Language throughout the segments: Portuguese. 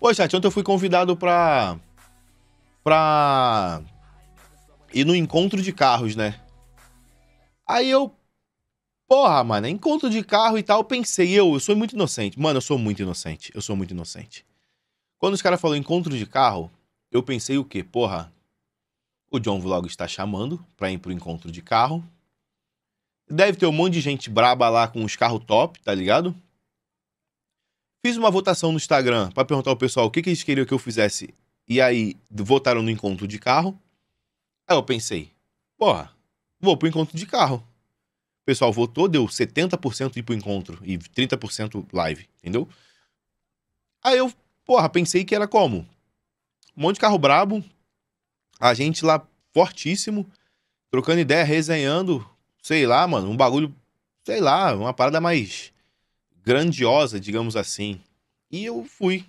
Oi, chat, ontem eu fui convidado pra. pra. ir no encontro de carros, né? Aí eu. Porra, mano, é encontro de carro e tal, eu pensei, eu, eu sou muito inocente. Mano, eu sou muito inocente. Eu sou muito inocente. Quando os caras falaram encontro de carro, eu pensei o quê? Porra, o John Vlog está chamando pra ir pro encontro de carro. Deve ter um monte de gente braba lá com os carros top, tá ligado? Fiz uma votação no Instagram para perguntar ao pessoal o que, que eles queriam que eu fizesse. E aí votaram no encontro de carro. Aí eu pensei, porra, vou pro encontro de carro. O pessoal votou, deu 70% ir pro encontro e 30% live, entendeu? Aí eu, porra, pensei que era como? Um monte de carro brabo, a gente lá fortíssimo, trocando ideia, resenhando, sei lá, mano, um bagulho, sei lá, uma parada mais grandiosa, digamos assim. E eu fui.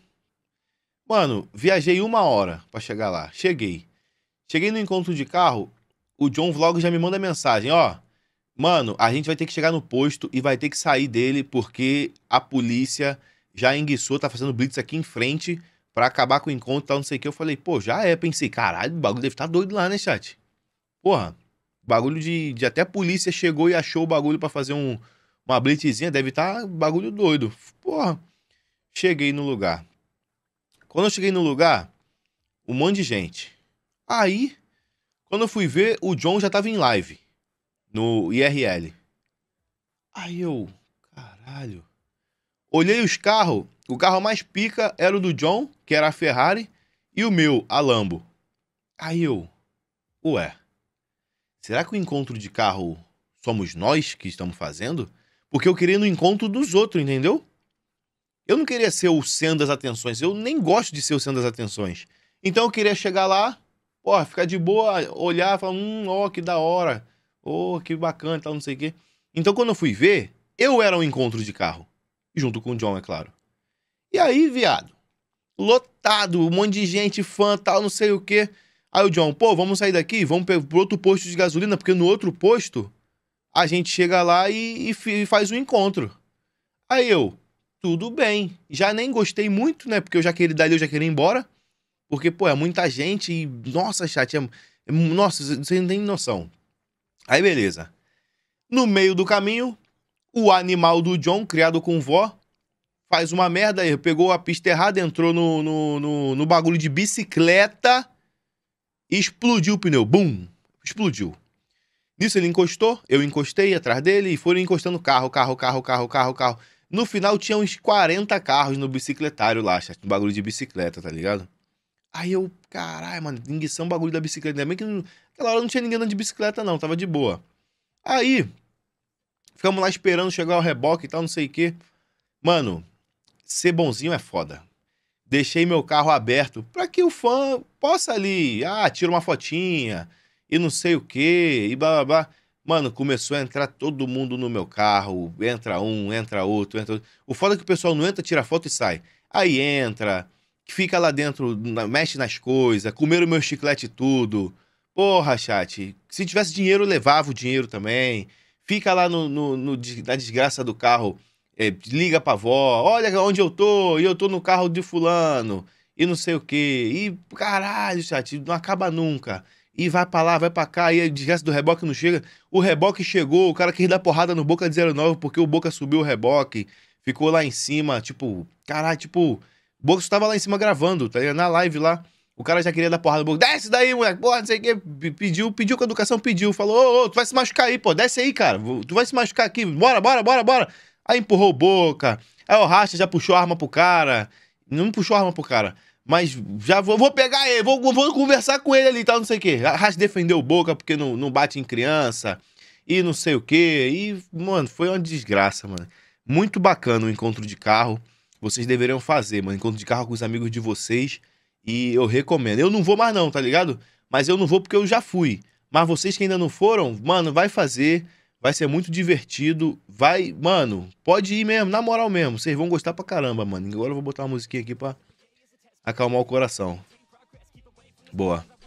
Mano, viajei uma hora para chegar lá. Cheguei. Cheguei no encontro de carro, o John Vlog já me manda mensagem, ó. Mano, a gente vai ter que chegar no posto e vai ter que sair dele porque a polícia já enguiçou, tá fazendo blitz aqui em frente para acabar com o encontro e tal, não sei o que. Eu falei, pô, já é. Pensei, caralho, o bagulho deve estar tá doido lá, né, chat? Porra, bagulho de, de até a polícia chegou e achou o bagulho para fazer um, uma blitzinha, deve estar tá bagulho doido. Porra, cheguei no lugar. Quando eu cheguei no lugar, um monte de gente. Aí, quando eu fui ver, o John já tava em live no IRL. Aí eu, caralho. Olhei os carros, o carro mais pica era o do John, que era a Ferrari, e o meu, a Lambo. Aí eu, ué, será que o encontro de carro somos nós que estamos fazendo? Porque eu queria ir no encontro dos outros, entendeu? Eu não queria ser o centro das atenções. Eu nem gosto de ser o centro das atenções. Então eu queria chegar lá, ó, ficar de boa, olhar, falar, hum, ó, oh, que da hora. Ô, oh, que bacana tal, não sei o quê. Então quando eu fui ver, eu era um encontro de carro. Junto com o John, é claro. E aí, viado, lotado, um monte de gente, fã, tal, não sei o quê. Aí o John, pô, vamos sair daqui, vamos pro outro posto de gasolina, porque no outro posto a gente chega lá e, e faz um encontro. Aí eu, tudo bem. Já nem gostei muito, né? Porque eu já queria dali, eu já queria ir embora. Porque, pô, é muita gente e, nossa, chat, é, é, nossa, você não tem noção. Aí, beleza. No meio do caminho, o animal do John, criado com vó, faz uma merda aí. Pegou a pista errada, entrou no, no, no, no bagulho de bicicleta, explodiu o pneu. Bum! Explodiu. Nisso ele encostou, eu encostei atrás dele e foram encostando carro, carro, carro, carro, carro, carro. No final tinha uns 40 carros no bicicletário lá, chat, no bagulho de bicicleta, tá ligado? Aí eu, caralho, mano, enguição bagulho da bicicleta. Ainda bem que naquela hora não tinha ninguém andando de bicicleta, não, tava de boa. Aí, ficamos lá esperando chegar o reboque e tal, não sei o quê. Mano, ser bonzinho é foda. Deixei meu carro aberto para que o fã possa ali, ah, tira uma fotinha, e não sei o quê, e blá blá blá. Mano, começou a entrar todo mundo no meu carro. Entra um, entra outro, entra outro. O foda é que o pessoal não entra, tira foto e sai. Aí entra, fica lá dentro, mexe nas coisas, o meu chiclete tudo. Porra, chat, se tivesse dinheiro, levava o dinheiro também. Fica lá no, no, no, na desgraça do carro, é, liga pra avó, olha onde eu tô, e eu tô no carro de fulano, e não sei o quê. E caralho, chat, não acaba nunca e vai pra lá, vai pra cá, e a desgraça do reboque não chega. O reboque chegou, o cara quis dar porrada no Boca de 09 porque o Boca subiu o reboque, ficou lá em cima, tipo, caralho, tipo, o Boca estava lá em cima gravando, tá ligado? Na live lá. O cara já queria dar porrada no Boca. Desce daí, moleque, porra, não sei o quê. Pediu, pediu com a educação, pediu. Falou, ô, ô, tu vai se machucar aí, pô, desce aí, cara. Tu vai se machucar aqui, bora, bora, bora, bora. Aí empurrou o Boca. Aí o Racha já puxou a arma pro cara. Não puxou a arma pro cara. Mas já vou, vou pegar ele, vou, vou conversar com ele ali e tal, não sei o quê. Haas defendeu o Boca porque não, não bate em criança e não sei o quê. E, mano, foi uma desgraça, mano. Muito bacana o encontro de carro. Vocês deveriam fazer, mano. Encontro de carro com os amigos de vocês. E eu recomendo. Eu não vou mais, não, tá ligado? Mas eu não vou porque eu já fui. Mas vocês que ainda não foram, mano, vai fazer. Vai ser muito divertido. Vai, mano, pode ir mesmo, na moral mesmo. Vocês vão gostar pra caramba, mano. Agora eu vou botar uma musiquinha aqui pra acalmar o coração. Boa.